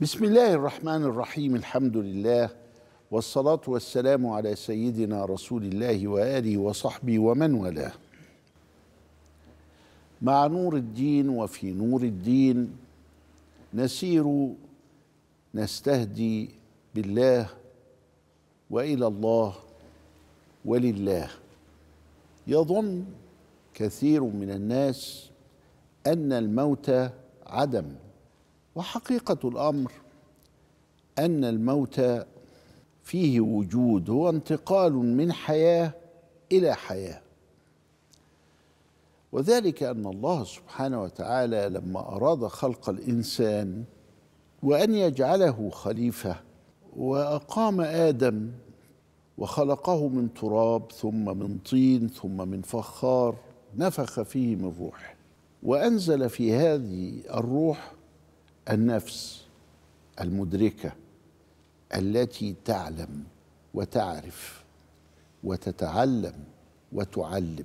بسم الله الرحمن الرحيم الحمد لله والصلاة والسلام على سيدنا رسول الله وآله وصحبه ومن والاه مع نور الدين وفي نور الدين نسير نستهدي بالله والى الله ولله يظن كثير من الناس ان الموت عدم وحقيقة الأمر أن الموت فيه وجود هو انتقال من حياة إلى حياة وذلك أن الله سبحانه وتعالى لما أراد خلق الإنسان وأن يجعله خليفة وأقام آدم وخلقه من تراب ثم من طين ثم من فخار نفخ فيه من روحه وأنزل في هذه الروح النفس المدركه التي تعلم وتعرف وتتعلم وتعلم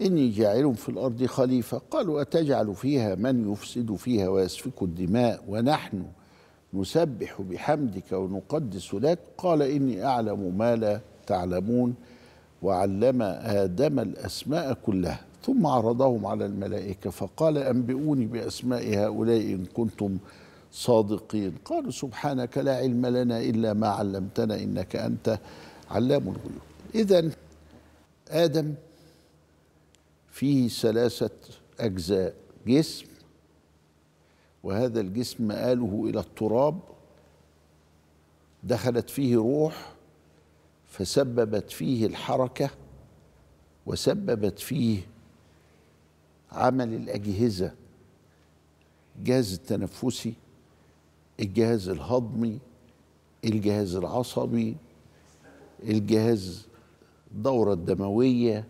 إني جاعل في الأرض خليفة قالوا أتجعل فيها من يفسد فيها ويسفك الدماء ونحن نسبح بحمدك ونقدس لك قال إني أعلم ما لا تعلمون وعلم آدم الأسماء كلها ثم عرضهم على الملائكة فقال أنبئوني بأسماء هؤلاء إن كنتم صادقين قالوا سبحانك لا علم لنا إلا ما علمتنا إنك أنت علام الغيوب إذا آدم فيه ثلاثة أجزاء جسم وهذا الجسم مآله إلى التراب دخلت فيه روح فسببت فيه الحركة وسببت فيه عمل الأجهزة الجهاز التنفسي الجهاز الهضمي الجهاز العصبي الجهاز الدورة الدموية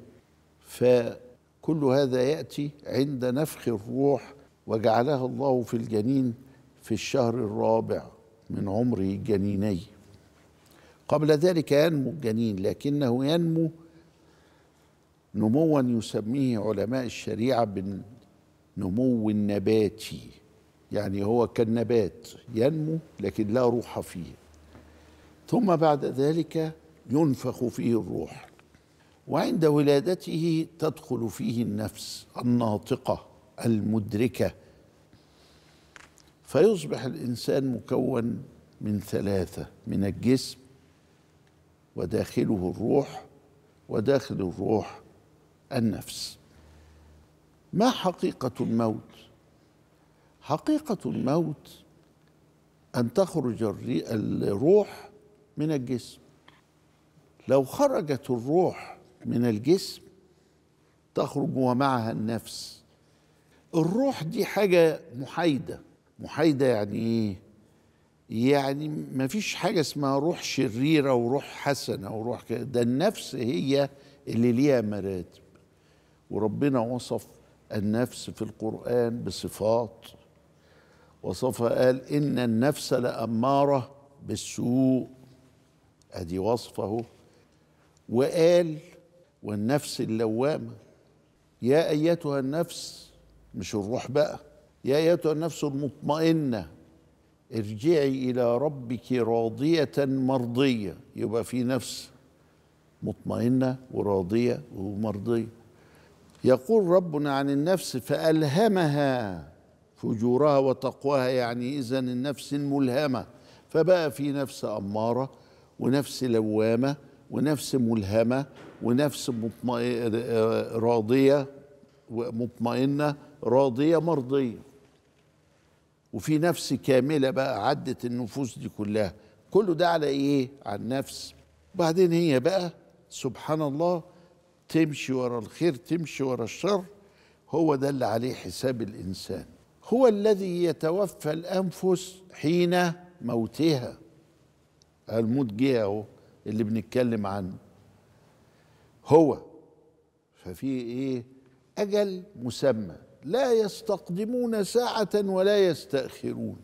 فكل هذا يأتي عند نفخ الروح وجعلها الله في الجنين في الشهر الرابع من عمره الجنيني قبل ذلك ينمو الجنين لكنه ينمو نموا يسميه علماء الشريعة بالنمو النباتي يعني هو كالنبات ينمو لكن لا روح فيه ثم بعد ذلك ينفخ فيه الروح وعند ولادته تدخل فيه النفس الناطقة المدركة فيصبح الإنسان مكون من ثلاثة من الجسم وداخله الروح وداخل الروح النفس ما حقيقة الموت؟ حقيقة الموت أن تخرج الروح من الجسم لو خرجت الروح من الجسم تخرج ومعها النفس الروح دي حاجة محايدة محايدة يعني إيه؟ يعني ما فيش حاجة اسمها روح شريرة وروح حسنة وروح كده ده النفس هي اللي ليها مراتب وربنا وصف النفس في القرآن بصفات وصفها قال إن النفس لأمارة بالسوء أدي وصفه وقال والنفس اللوامة يا أيتها النفس مش الروح بقى يا أيتها النفس المطمئنة ارجعي إلى ربك راضية مرضية يبقى في نفس مطمئنة وراضية ومرضية يقول ربنا عن النفس فألهمها فجورها وتقواها يعني إذا النفس الملهمة فبقى في نفس أمارة ونفس لوامة ونفس ملهمة ونفس مطمئن راضية مطمئنة راضية مرضية وفي نفس كاملة بقى عدت النفوس دي كلها كله ده على إيه؟ على النفس وبعدين هي بقى سبحان الله تمشي ورا الخير تمشي ورا الشر هو ده اللي عليه حساب الانسان هو الذي يتوفى الانفس حين موتها الموت جه اهو اللي بنتكلم عنه هو ففي ايه اجل مسمى لا يستقدمون ساعه ولا يستاخرون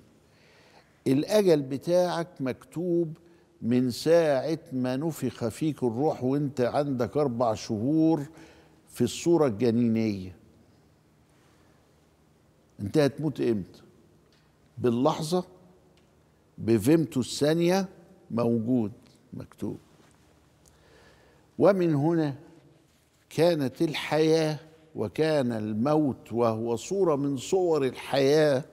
الاجل بتاعك مكتوب من ساعة ما نفخ فيك الروح وانت عندك أربع شهور في الصورة الجنينية انت هتموت امتى باللحظة بفيمتو الثانية موجود مكتوب ومن هنا كانت الحياة وكان الموت وهو صورة من صور الحياة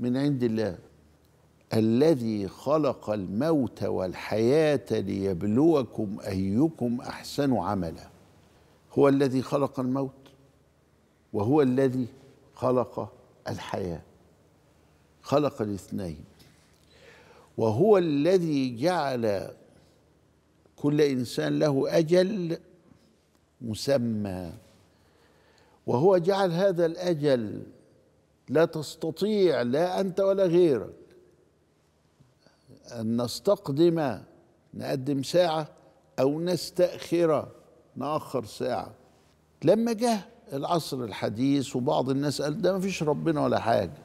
من عند الله الذي خلق الموت والحياه ليبلوكم ايكم احسن عملا هو الذي خلق الموت وهو الذي خلق الحياه خلق الاثنين وهو الذي جعل كل انسان له اجل مسمى وهو جعل هذا الاجل لا تستطيع لا انت ولا غيرك أن نستقدم نقدم ساعة أو نستأخر نأخر ساعة لما جه العصر الحديث وبعض الناس قال ده مفيش ربنا ولا حاجة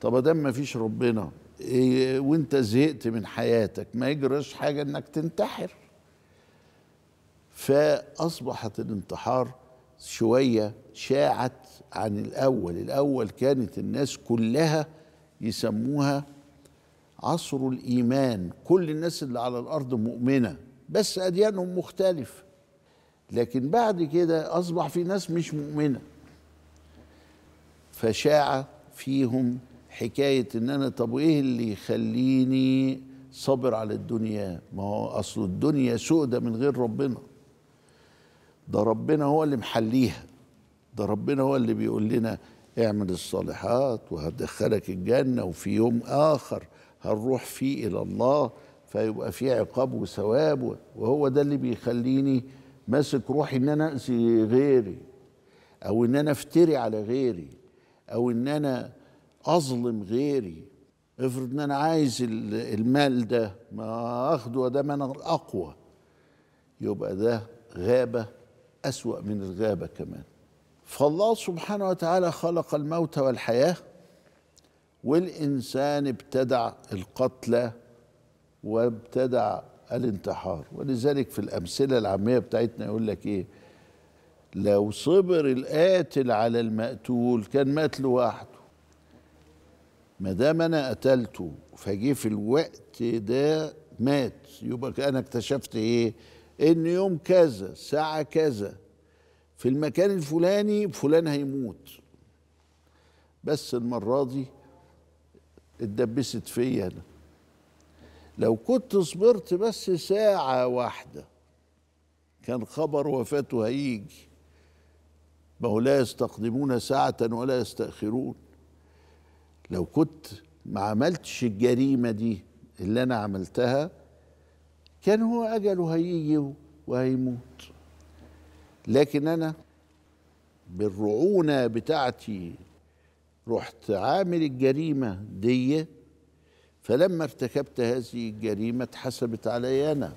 طب ده مفيش ربنا إيه وانت زهقت من حياتك ما يجرش حاجة انك تنتحر فأصبحت الانتحار شوية شاعت عن الأول الأول كانت الناس كلها يسموها عصر الإيمان كل الناس اللي على الأرض مؤمنة بس أديانهم مختلفة لكن بعد كده أصبح في ناس مش مؤمنة فشاع فيهم حكاية إن أنا طب وإيه اللي يخليني صابر على الدنيا ما هو أصل الدنيا سودة من غير ربنا ده ربنا هو اللي محليها ده ربنا هو اللي بيقول لنا اعمل الصالحات وهدخلك الجنة وفي يوم آخر هنروح فيه إلى الله فيبقى في عقاب وثواب وهو ده اللي بيخليني ماسك روحي ان انا اذي غيري او ان انا افتري على غيري او ان انا اظلم غيري افرض ان انا عايز المال ده ما اخده ده انا الاقوى يبقى ده غابه اسوا من الغابه كمان فالله سبحانه وتعالى خلق الموت والحياه والإنسان ابتدع القتل وابتدع الانتحار ولذلك في الأمثلة العامية بتاعتنا يقول لك إيه لو صبر القاتل على المقتول كان مات لوحده ما دام انا قتلته فجه في الوقت ده مات يبقى انا اكتشفت ايه ان يوم كذا ساعه كذا في المكان الفلاني فلان هيموت بس المره دي اتدبست فيا انا لو كنت صبرت بس ساعة واحدة كان خبر وفاته هيجي ما هو لا يستقدمون ساعة ولا يستأخرون لو كنت ما عملتش الجريمة دي اللي أنا عملتها كان هو أجله هيجي وهيموت لكن أنا بالرعونة بتاعتي رحت عامل الجريمة دي فلما ارتكبت هذه الجريمة اتحسبت علي أنا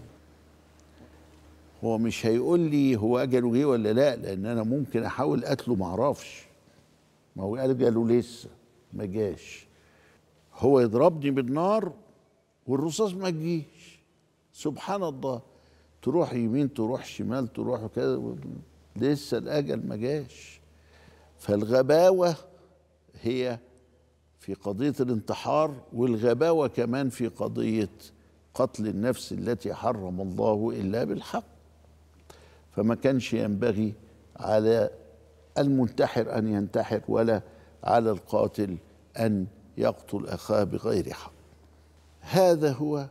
هو مش هيقول لي هو أجله جه إيه ولا لا لأن أنا ممكن أحاول قتله معرفش ما هو أجله لسه ما جاش هو يضربني بالنار والرصاص ما تجيش سبحان الله تروح يمين تروح شمال تروح كذا لسه الأجل ما جاش فالغباوة هي في قضية الانتحار والغباوة كمان في قضية قتل النفس التي حرم الله إلا بالحق فما كانش ينبغي على المنتحر أن ينتحر ولا على القاتل أن يقتل أخاه بغير حق هذا هو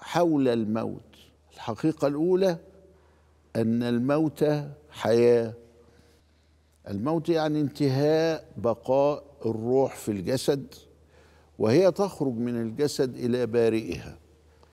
حول الموت الحقيقة الأولى أن الموت حياة الموت يعني انتهاء بقاء الروح في الجسد وهي تخرج من الجسد الى بارئها